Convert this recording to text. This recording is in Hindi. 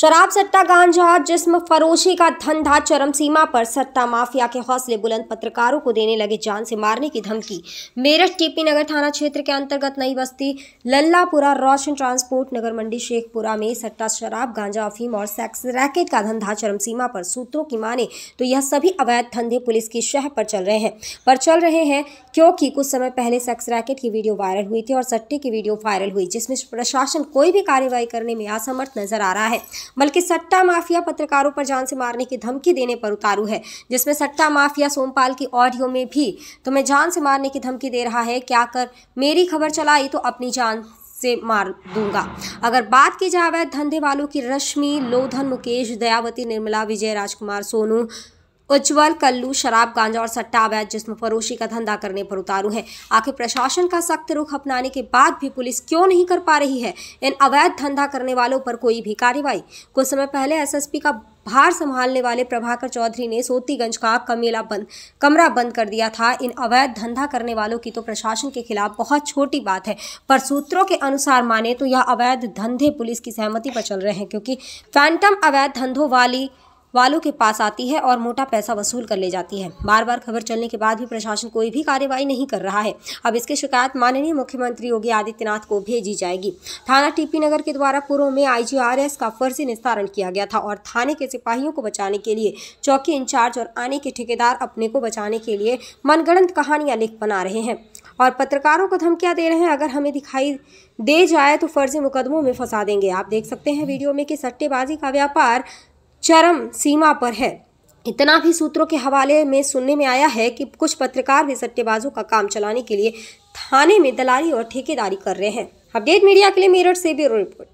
शराब सट्टा गांजा जिस्म फरोशी का धंधा चरम सीमा पर सट्टा माफिया के हौसले बुलंद पत्रकारों को देने लगे जान से मारने की धमकी मेरठ टीपी नगर थाना क्षेत्र के अंतर्गत नई बस्ती लल्लापुरा रोशन ट्रांसपोर्ट नगर मंडी शेखपुरा में सट्टा शराब गांजा अफीम और सेक्स रैकेट का धंधा चरम सीमा पर सूत्रों की माने तो यह सभी अवैध धंधे पुलिस की शह पर चल रहे हैं पर चल रहे हैं क्योंकि कुछ समय पहले सेक्स रैकेट की वीडियो वायरल हुई थी और सट्टे की वीडियो वायरल हुई जिसमें प्रशासन कोई भी कार्रवाई करने में असमर्थ नजर आ रहा है बल्कि सट्टा माफिया पत्रकारों पर जान से मारने की धमकी देने पर उतारू है जिसमें सट्टा माफिया सोमपाल की ऑडियो में भी तुम्हें तो जान से मारने की धमकी दे रहा है क्या कर मेरी खबर चलाई तो अपनी जान से मार दूंगा अगर बात की जावे धंधे वालों की रश्मि लोधन मुकेश दयावती निर्मला विजय राजकुमार सोनू उज्जवल कल्लू शराब गांजा और सट्टा अवैध जिसम फरोशी का धंधा करने पर उतारू है आखिर प्रशासन का सख्त रुख अपनाने के बाद भी पुलिस क्यों नहीं कर पा रही है इन अवैध धंधा करने वालों पर कोई भी कार्रवाई कुछ समय पहले एसएसपी का भार संभालने वाले प्रभाकर चौधरी ने सोतीगंज का कमेला बंद कमरा बंद कर दिया था इन अवैध धंधा करने वालों की तो प्रशासन के खिलाफ बहुत छोटी बात है पर सूत्रों के अनुसार माने तो यह अवैध धंधे पुलिस की सहमति पर चल रहे हैं क्योंकि फैंटम अवैध धंधों वाली वालों के पास आती है और मोटा पैसा वसूल कर ले जाती है बार बार खबर चलने के बाद भी प्रशासन कोई भी कार्यवाही नहीं कर रहा है अब इसकी शिकायत माननीय मुख्यमंत्री योगी आदित्यनाथ को भेजी जाएगी थाना टीपी नगर के द्वारा पूर्व में आई का फर्जी निस्तारण किया गया था और थाने के सिपाहियों को बचाने के लिए चौकी इंचार्ज और आने के ठेकेदार अपने को बचाने के लिए मनगणंत कहानियां लिख बना रहे हैं और पत्रकारों को धमकियां दे रहे हैं अगर हमें दिखाई दे जाए तो फर्जी मुकदमों में फंसा देंगे आप देख सकते हैं वीडियो में कि सट्टेबाजी का व्यापार चरम सीमा पर है इतना भी सूत्रों के हवाले में सुनने में आया है कि कुछ पत्रकार भी सट्टेबाजों का काम चलाने के लिए थाने में दलाली और ठेकेदारी कर रहे हैं अपडेट मीडिया के लिए मेरठ से ब्यूरो रिपोर्ट